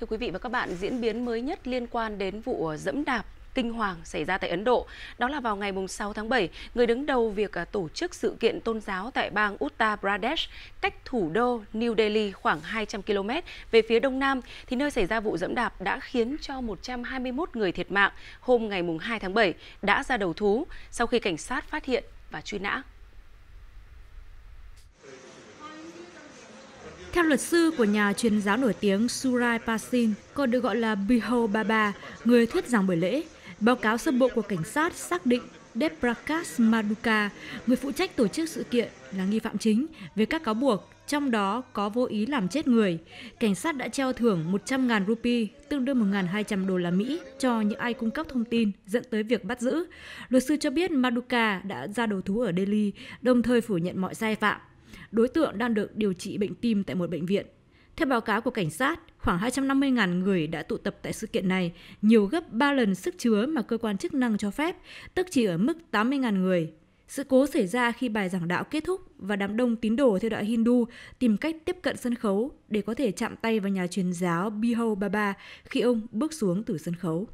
Thưa quý vị và các bạn, diễn biến mới nhất liên quan đến vụ dẫm đạp kinh hoàng xảy ra tại Ấn Độ. Đó là vào ngày 6 tháng 7, người đứng đầu việc à, tổ chức sự kiện tôn giáo tại bang Uttar Pradesh, cách thủ đô New Delhi khoảng 200 km về phía đông nam, thì nơi xảy ra vụ dẫm đạp đã khiến cho 121 người thiệt mạng hôm ngày 2 tháng 7 đã ra đầu thú sau khi cảnh sát phát hiện và truy nã Theo luật sư của nhà truyền giáo nổi tiếng Surai Pasin, còn được gọi là Biho Baba, người thuyết giảng buổi lễ, báo cáo sơ bộ của cảnh sát xác định Deprakash Maduka, người phụ trách tổ chức sự kiện, là nghi phạm chính về các cáo buộc, trong đó có vô ý làm chết người. Cảnh sát đã treo thưởng 100.000 rupee, tương đương 1.200 đô la Mỹ, cho những ai cung cấp thông tin dẫn tới việc bắt giữ. Luật sư cho biết Maduka đã ra đầu thú ở Delhi, đồng thời phủ nhận mọi sai phạm. Đối tượng đang được điều trị bệnh tim tại một bệnh viện. Theo báo cáo của cảnh sát, khoảng 250.000 người đã tụ tập tại sự kiện này, nhiều gấp 3 lần sức chứa mà cơ quan chức năng cho phép, tức chỉ ở mức 80.000 người. Sự cố xảy ra khi bài giảng đạo kết thúc và đám đông tín đồ theo đạo Hindu tìm cách tiếp cận sân khấu để có thể chạm tay vào nhà truyền giáo Bihau Baba khi ông bước xuống từ sân khấu.